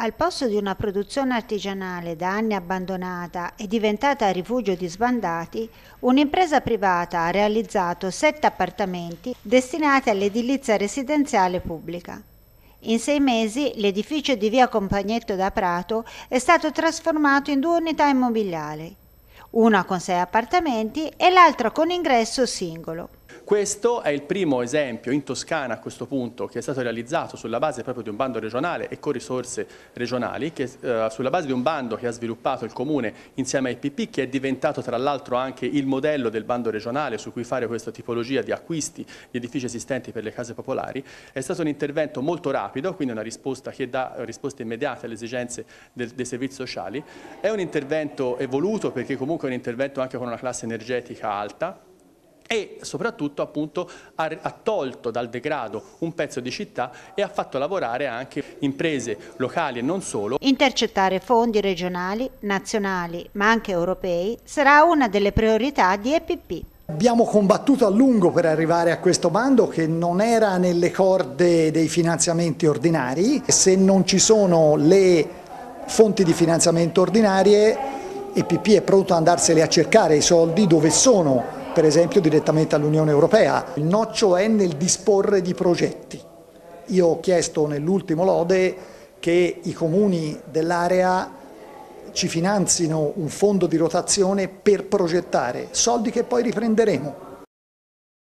Al posto di una produzione artigianale da anni abbandonata e diventata rifugio di sbandati, un'impresa privata ha realizzato sette appartamenti destinati all'edilizia residenziale pubblica. In sei mesi l'edificio di via Compagnetto da Prato è stato trasformato in due unità immobiliari, una con sei appartamenti e l'altra con ingresso singolo. Questo è il primo esempio in Toscana a questo punto che è stato realizzato sulla base proprio di un bando regionale e con risorse regionali, che, eh, sulla base di un bando che ha sviluppato il Comune insieme ai PP, che è diventato tra l'altro anche il modello del bando regionale su cui fare questa tipologia di acquisti di edifici esistenti per le case popolari. È stato un intervento molto rapido, quindi una risposta che dà risposte immediate alle esigenze del, dei servizi sociali. È un intervento evoluto perché comunque è un intervento anche con una classe energetica alta, e soprattutto appunto, ha, tolto dal degrado un pezzo di città e ha fatto lavorare anche imprese locali e non solo. Intercettare fondi regionali, nazionali ma anche europei sarà una delle priorità di EPP. Abbiamo combattuto a lungo per arrivare a questo bando che non era nelle corde dei finanziamenti ordinari. Se non ci sono le fonti di finanziamento ordinarie, EPP è pronto ad andarsene a cercare i soldi dove sono per esempio direttamente all'Unione Europea. Il noccio è nel disporre di progetti. Io ho chiesto nell'ultimo lode che i comuni dell'area ci finanzino un fondo di rotazione per progettare, soldi che poi riprenderemo.